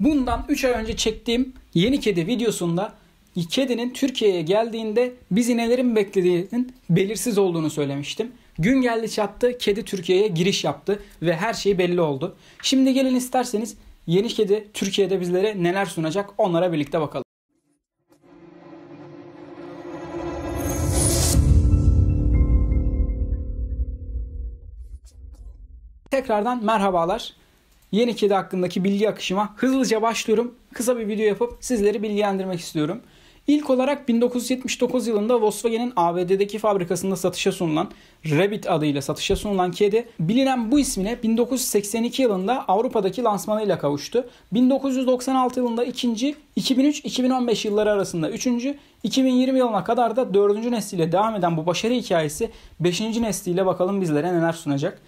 Bundan 3 ay önce çektiğim yeni kedi videosunda kedinin Türkiye'ye geldiğinde bizi nelerin beklediğinin belirsiz olduğunu söylemiştim. Gün geldi çattı, kedi Türkiye'ye giriş yaptı ve her şey belli oldu. Şimdi gelin isterseniz yeni kedi Türkiye'de bizlere neler sunacak onlara birlikte bakalım. Tekrardan merhabalar yeni kedi hakkındaki bilgi akışıma hızlıca başlıyorum. Kısa bir video yapıp sizleri bilgilendirmek istiyorum. İlk olarak 1979 yılında Volkswagen'in ABD'deki fabrikasında satışa sunulan Rabbit adıyla satışa sunulan kedi bilinen bu ismine 1982 yılında Avrupa'daki lansmanıyla kavuştu. 1996 yılında ikinci, 2003-2015 yılları arasında üçüncü, 2020 yılına kadar da dördüncü nesliyle devam eden bu başarı hikayesi beşinci nesliyle bakalım bizlere neler sunacak.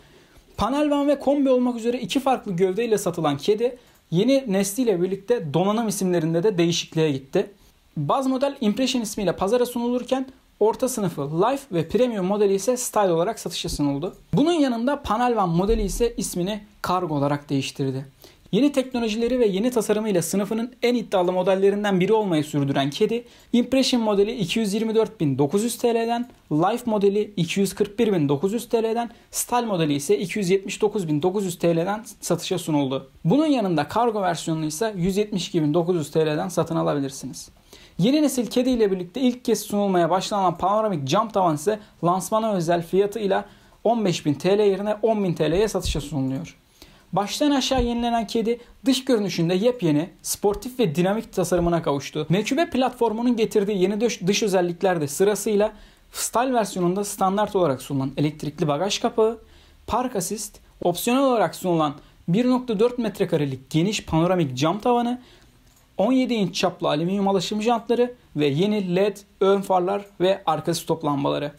Panelvan ve kombi olmak üzere iki farklı gövdeyle satılan kedi yeni nesliyle birlikte donanım isimlerinde de değişikliğe gitti. Baz model Impression ismiyle pazara sunulurken orta sınıfı Life ve Premium modeli ise Style olarak satışa sunuldu. Bunun yanında Panelvan modeli ise ismini Cargo olarak değiştirdi. Yeni teknolojileri ve yeni tasarımıyla sınıfının en iddialı modellerinden biri olmayı sürdüren Kedi, Impression modeli 224.900 TL'den, Life modeli 241.900 TL'den, Style modeli ise 279.900 TL'den satışa sunuldu. Bunun yanında kargo versiyonunu ise 172.900 TL'den satın alabilirsiniz. Yeni nesil Kedi ile birlikte ilk kez sunulmaya başlanan panoramik cam tavan ise lansmana özel fiyatıyla 15.000 TL yerine 10.000 TL'ye satışa sunuluyor. Baştan aşağı yenilenen kedi dış görünüşünde yepyeni, sportif ve dinamik tasarımına kavuştu. Meçhube platformunun getirdiği yeni dış, dış özellikler de sırasıyla Style versiyonunda standart olarak sunulan elektrikli bagaj kapağı, park assist, opsiyonel olarak sunulan 1.4 metrekarelik geniş panoramik cam tavanı, 17 inç çaplı alüminyum alaşım jantları ve yeni led ön farlar ve arka stop lambaları.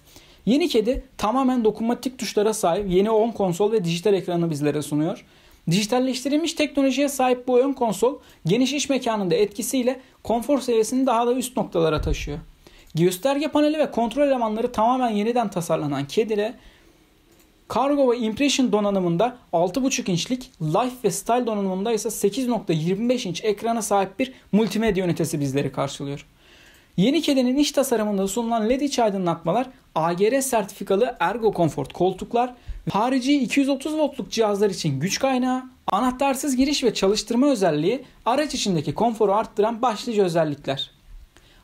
Yeni kedi tamamen dokunmatik tuşlara sahip yeni 10 konsol ve dijital ekranı bizlere sunuyor. Dijitalleştirilmiş teknolojiye sahip bu ön konsol geniş iş mekanında etkisiyle konfor seviyesini daha da üst noktalara taşıyor. Gösterge paneli ve kontrol elemanları tamamen yeniden tasarlanan Kedire, kargo ve impression donanımında 6.5 inçlik, life ve style donanımında ise 8.25 inç ekrana sahip bir multimedya ünitesi bizleri karşılıyor. Yeni kedinin iç tasarımında sunulan led iç aydınlatmalar, AGR sertifikalı Ergo Comfort koltuklar, harici 230 voltluk cihazlar için güç kaynağı, anahtarsız giriş ve çalıştırma özelliği araç içindeki konforu arttıran başlıca özellikler.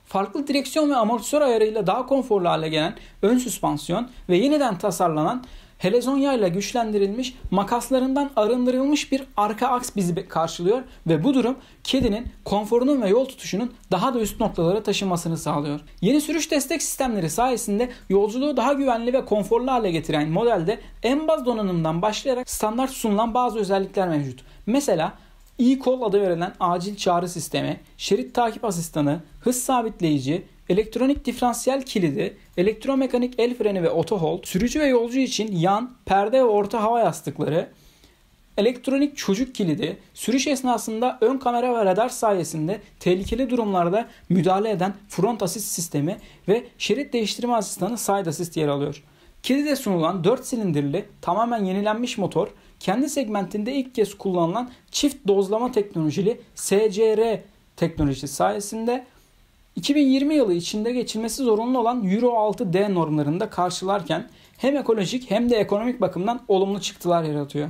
Farklı direksiyon ve amortisör ayarıyla daha konforlu hale gelen ön süspansiyon ve yeniden tasarlanan helezonya ile güçlendirilmiş makaslarından arındırılmış bir arka aks bizi karşılıyor ve bu durum kedinin konforunun ve yol tutuşunun daha da üst noktalara taşınmasını sağlıyor. Yeni sürüş destek sistemleri sayesinde yolculuğu daha güvenli ve konforlu hale getiren modelde en baz donanımdan başlayarak standart sunulan bazı özellikler mevcut. Mesela e-call adı verilen acil çağrı sistemi, şerit takip asistanı, hız sabitleyici, Elektronik diferansiyel kilidi, elektromekanik el freni ve otohold, sürücü ve yolcu için yan, perde ve orta hava yastıkları, elektronik çocuk kilidi, sürüş esnasında ön kamera ve radar sayesinde tehlikeli durumlarda müdahale eden front asist sistemi ve şerit değiştirme asistanı side assist yer alıyor. Kilide sunulan 4 silindirli tamamen yenilenmiş motor, kendi segmentinde ilk kez kullanılan çift dozlama teknolojili SCR teknolojisi sayesinde 2020 yılı içinde geçilmesi zorunlu olan Euro 6D normlarında karşılarken hem ekolojik hem de ekonomik bakımdan olumlu çıktılar yaratıyor.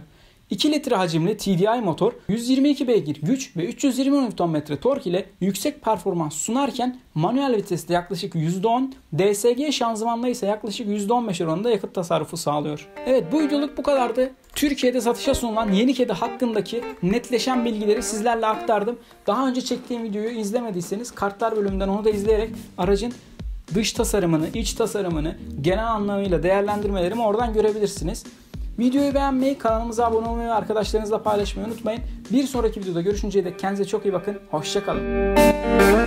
2 litre hacimli TDI motor 122 beygir güç ve 320 Nm tork ile yüksek performans sunarken manuel viteste yaklaşık %10, DSG şanzımanla ise yaklaşık %15 oranında yakıt tasarrufu sağlıyor. Evet bu videoluk bu kadardı. Türkiye'de satışa sunulan yeni kedi hakkındaki netleşen bilgileri sizlerle aktardım. Daha önce çektiğim videoyu izlemediyseniz kartlar bölümünden onu da izleyerek aracın dış tasarımını, iç tasarımını genel anlamıyla değerlendirmelerimi oradan görebilirsiniz. Videoyu beğenmeyi, kanalımıza abone olmayı ve arkadaşlarınızla paylaşmayı unutmayın. Bir sonraki videoda görüşünceye dek kendinize çok iyi bakın. Hoşçakalın.